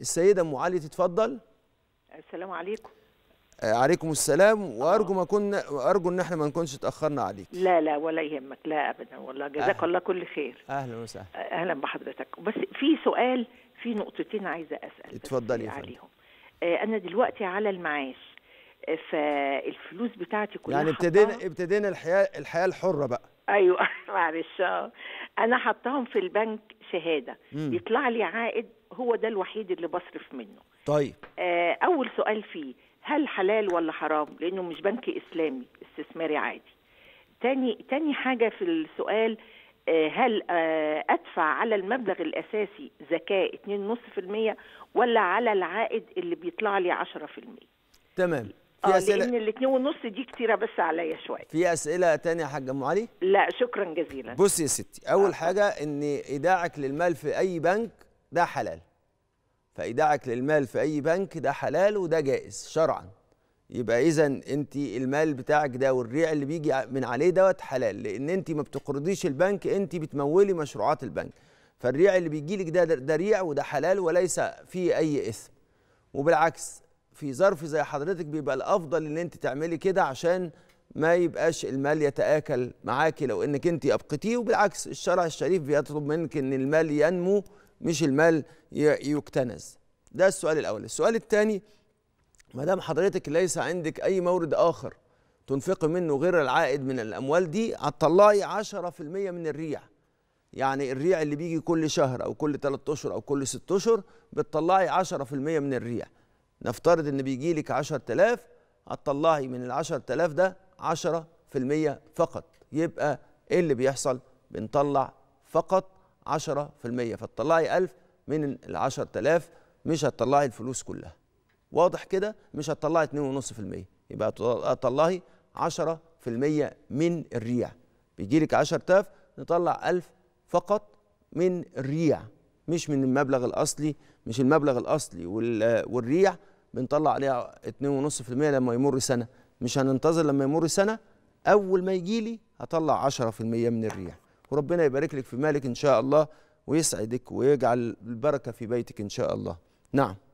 السيده ام علي تتفضل السلام عليكم آه، عليكم السلام آه. وارجو ما كنا ارجو ان احنا ما نكونش اتاخرنا عليك لا لا ولا يهمك لا ابدا والله جزاك الله كل خير اهلا وسهلا آه، اهلا بحضرتك بس في سؤال في نقطتين عايزه اسال اتفضلي عليهم انا دلوقتي على المعاش فالفلوس بتاعتي كلها يعني ابتدينا ابتدينا الحياه الحياه الحره بقى ايوه معلش انا حطهم في البنك شهاده مم. يطلع لي عائد هو ده الوحيد اللي بصرف منه طيب آه اول سؤال فيه هل حلال ولا حرام لانه مش بنك اسلامي استثماري عادي تاني تاني حاجه في السؤال آه هل آه ادفع على المبلغ الاساسي زكاه 2.5% ولا على العائد اللي بيطلع لي 10% تمام آه، في آه اسئله لان الاثنين ونص دي كتيره بس عليا شويه في اسئله تانية يا حاج ام علي لا شكرا جزيلا بصي يا ستي اول آه. حاجه ان ايداعك للمال في اي بنك ده حلال فايداعك للمال في اي بنك ده حلال وده جائز شرعا يبقى اذا انت المال بتاعك ده والريع اللي بيجي من عليه دوت حلال لان انت ما بتقرضيش البنك انت بتمولي مشروعات البنك فالريع اللي بيجي لك ده ده ريع وده حلال وليس فيه اي اثم وبالعكس في ظرف زي حضرتك بيبقى الافضل ان انت تعملي كده عشان ما يبقاش المال يتآكل معاكي لو انك انت ابقيتيه وبالعكس الشرع الشريف بيطلب منك ان المال ينمو مش المال يكتنز ده السؤال الاول السؤال الثاني ما دام حضرتك ليس عندك اي مورد اخر تنفق منه غير العائد من الاموال دي هتطلعي 10% من الريع يعني الريع اللي بيجي كل شهر او كل 3 اشهر او كل 6 اشهر بتطلعي 10% من الريع نفترض ان بيجي لك 10000 هتطلعي من ال 10000 ده 10% فقط يبقى ايه اللي بيحصل؟ بنطلع فقط 10% فتطلعي 1000 من ال 10000 مش هتطلعي الفلوس كلها واضح كده مش هتطلعي 2.5% يبقى هتطلعي 10% من الريع بيجي لك 10000 نطلع 1000 فقط من الريع مش من المبلغ الاصلي مش المبلغ الاصلي والريع بنطلع عليها 2.5% لما يمر سنه مش هننتظر لما يمر سنه اول ما يجي لي هطلع 10% من الريع وربنا يبارك لك في مالك ان شاء الله ويسعدك ويجعل البركه في بيتك ان شاء الله نعم